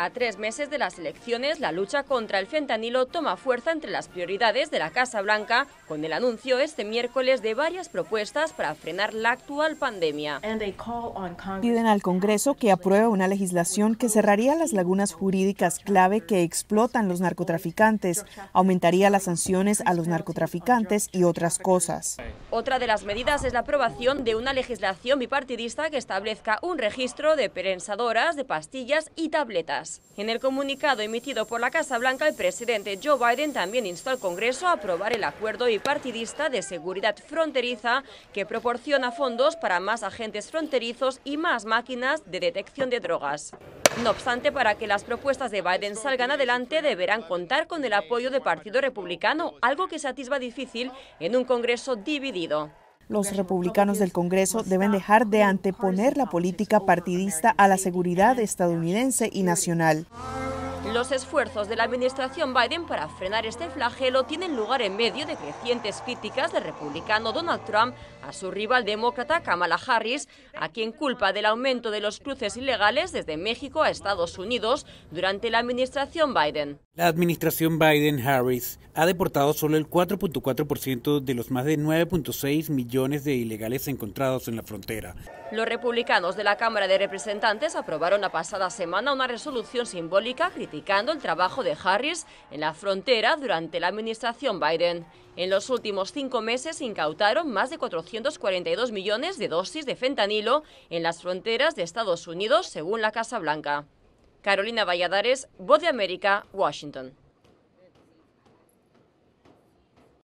A tres meses de las elecciones, la lucha contra el fentanilo toma fuerza entre las prioridades de la Casa Blanca, con el anuncio este miércoles de varias propuestas para frenar la actual pandemia. Piden al Congreso que apruebe una legislación que cerraría las lagunas jurídicas clave que explotan los narcotraficantes, aumentaría las sanciones a los narcotraficantes y otras cosas. Otra de las medidas es la aprobación de una legislación bipartidista que establezca un registro de prensadoras, de pastillas y tabletas. En el comunicado emitido por la Casa Blanca, el presidente Joe Biden también instó al Congreso a aprobar el acuerdo bipartidista de seguridad fronteriza que proporciona fondos para más agentes fronterizos y más máquinas de detección de drogas. No obstante, para que las propuestas de Biden salgan adelante, deberán contar con el apoyo del Partido Republicano, algo que se atisba difícil en un Congreso dividido. Los republicanos del Congreso deben dejar de anteponer la política partidista a la seguridad estadounidense y nacional los esfuerzos de la administración Biden para frenar este flagelo tienen lugar en medio de crecientes críticas del republicano Donald Trump a su rival demócrata Kamala Harris, a quien culpa del aumento de los cruces ilegales desde México a Estados Unidos durante la administración Biden. La administración Biden-Harris ha deportado solo el 4.4% de los más de 9.6 millones de ilegales encontrados en la frontera. Los republicanos de la Cámara de Representantes aprobaron la pasada semana una resolución simbólica crítica el trabajo de Harris en la frontera durante la administración Biden. En los últimos cinco meses incautaron más de 442 millones de dosis de fentanilo en las fronteras de Estados Unidos, según la Casa Blanca. Carolina Valladares, Voz de América, Washington.